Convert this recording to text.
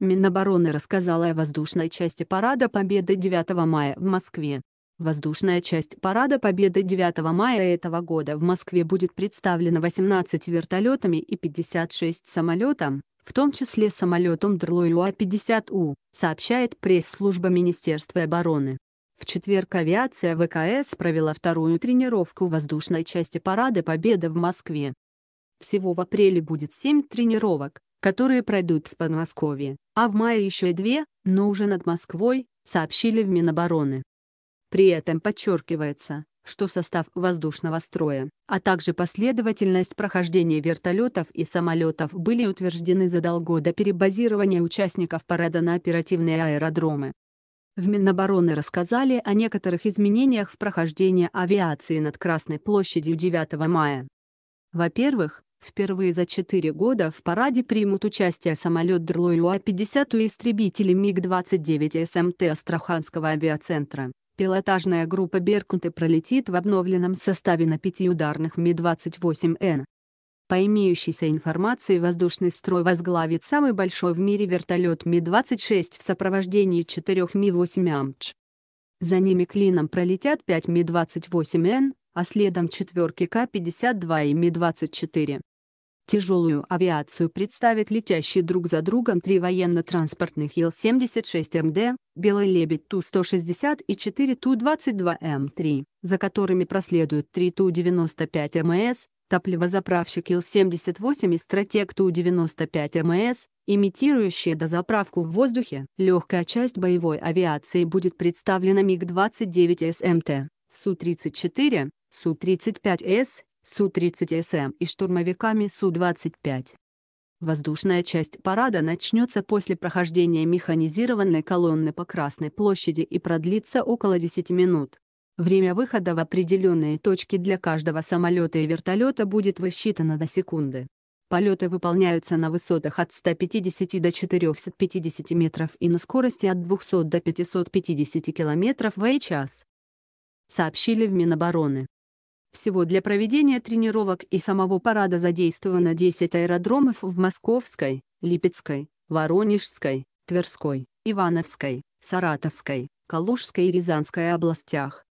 Минобороны рассказала о воздушной части Парада Победы 9 мая в Москве. Воздушная часть Парада Победы 9 мая этого года в Москве будет представлена 18 вертолетами и 56 самолетом, в том числе самолетом Дрлоюа 50У, сообщает пресс-служба Министерства обороны. В четверг авиация ВКС провела вторую тренировку воздушной части Парада Победы в Москве. Всего в апреле будет 7 тренировок, которые пройдут в Подмосковье, а в мае еще две, но уже над Москвой, сообщили в Минобороны. При этом подчеркивается, что состав воздушного строя, а также последовательность прохождения вертолетов и самолетов были утверждены задолго до перебазирования участников парада на оперативные аэродромы. В Минобороны рассказали о некоторых изменениях в прохождении авиации над Красной площадью 9 мая. Во-первых, Впервые за 4 года в параде примут участие самолет Дрлоюа-50 и истребители МиГ-29 СМТ Астраханского авиацентра. Пилотажная группа «Беркуты» пролетит в обновленном составе на пяти ударных Ми-28Н. По имеющейся информации воздушный строй возглавит самый большой в мире вертолет Ми-26 в сопровождении четырех Ми-8 Амч. За ними клином пролетят 5 Ми-28Н, а следом четверки К-52 и Ми-24. Тяжелую авиацию представят летящие друг за другом три военно-транспортных Ил-76МД, «Белый лебедь» Ту-160 и 4 Ту-22М3, за которыми проследуют 3 Ту-95МС, топливозаправщик Ил-78 и стратег Ту-95МС, имитирующие дозаправку в воздухе. Легкая часть боевой авиации будет представлена МиГ-29 СМТ, Су-34, Су-35С, Су-30 СМ и штурмовиками Су-25. Воздушная часть парада начнется после прохождения механизированной колонны по Красной площади и продлится около 10 минут. Время выхода в определенные точки для каждого самолета и вертолета будет высчитано до секунды. Полеты выполняются на высотах от 150 до 450 метров и на скорости от 200 до 550 км в час. Сообщили в Минобороны. Всего для проведения тренировок и самого парада задействовано 10 аэродромов в Московской, Липецкой, Воронежской, Тверской, Ивановской, Саратовской, Калужской и Рязанской областях.